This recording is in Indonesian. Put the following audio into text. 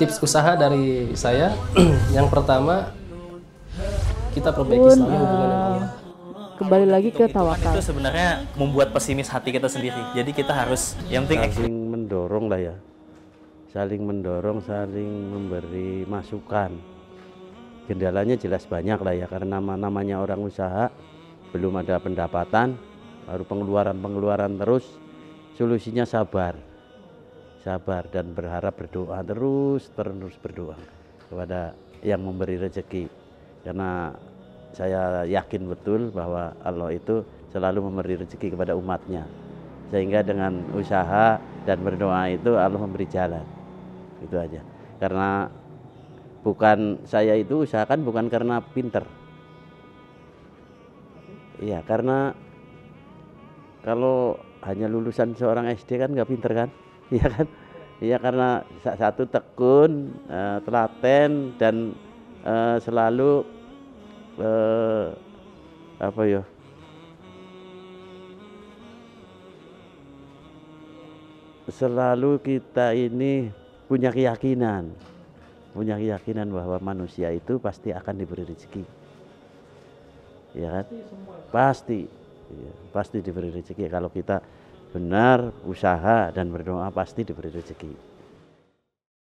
tips usaha dari saya yang pertama kita perbaiki selalu hubungan dengan Allah eh, kembali lagi ke tawakal itu sebenarnya membuat pesimis hati kita sendiri jadi kita harus yang penting saling mendorong lah ya saling mendorong saling memberi masukan kendalanya jelas banyak lah ya karena nama namanya orang usaha belum ada pendapatan baru pengeluaran pengeluaran terus solusinya sabar sabar dan berharap berdoa terus terus berdoa kepada yang memberi rezeki karena saya yakin betul bahwa Allah itu selalu memberi rezeki kepada umatnya sehingga dengan usaha dan berdoa itu Allah memberi jalan itu aja karena bukan saya itu usahakan bukan karena pinter iya karena kalau hanya lulusan seorang SD kan nggak pinter kan Iya kan ya karena satu tekun eh, telaten dan eh, selalu eh, apa ya selalu kita ini punya keyakinan punya keyakinan bahwa manusia itu pasti akan diberi rezeki Iya kan pasti iya, pasti diberi rezeki kalau kita benar usaha dan berdoa pasti diberi rezeki